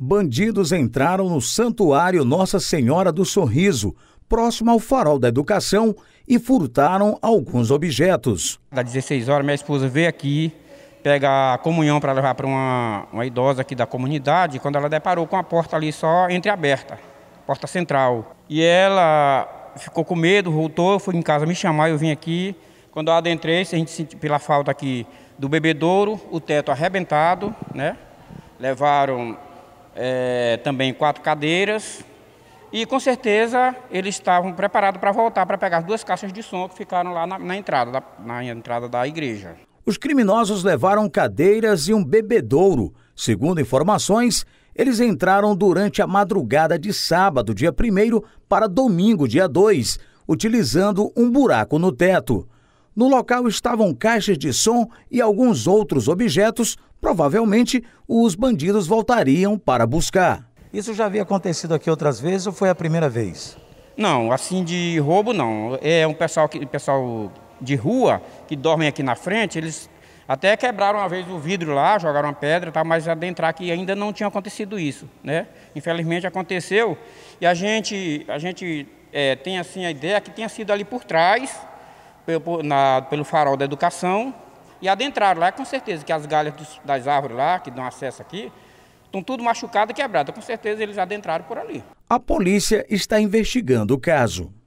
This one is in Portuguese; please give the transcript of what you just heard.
Bandidos entraram no Santuário Nossa Senhora do Sorriso, próximo ao Farol da Educação, e furtaram alguns objetos. Às 16 horas, minha esposa veio aqui pegar a comunhão para levar para uma, uma idosa aqui da comunidade, quando ela deparou com a porta ali só entreaberta, porta central. E ela ficou com medo, voltou, foi em casa me chamar, eu vim aqui. Quando eu adentrei, a gente sentiu pela falta aqui do bebedouro, o teto arrebentado, né? Levaram é, também quatro cadeiras. E com certeza eles estavam preparados para voltar para pegar as duas caixas de som que ficaram lá na, na entrada, da, na entrada da igreja. Os criminosos levaram cadeiras e um bebedouro. Segundo informações, eles entraram durante a madrugada de sábado, dia 1, para domingo, dia 2, utilizando um buraco no teto. No local estavam caixas de som e alguns outros objetos provavelmente os bandidos voltariam para buscar. Isso já havia acontecido aqui outras vezes ou foi a primeira vez? Não, assim de roubo não. É um pessoal que pessoal de rua que dormem aqui na frente, eles até quebraram uma vez o vidro lá, jogaram uma pedra, tá, mas adentrar aqui ainda não tinha acontecido isso, né? Infelizmente aconteceu e a gente a gente é, tem assim a ideia que tenha sido ali por trás pelo, na, pelo farol da educação e adentraram lá, com certeza que as galhas dos, das árvores lá, que dão acesso aqui, estão tudo machucadas e quebradas. Com certeza eles adentraram por ali. A polícia está investigando o caso.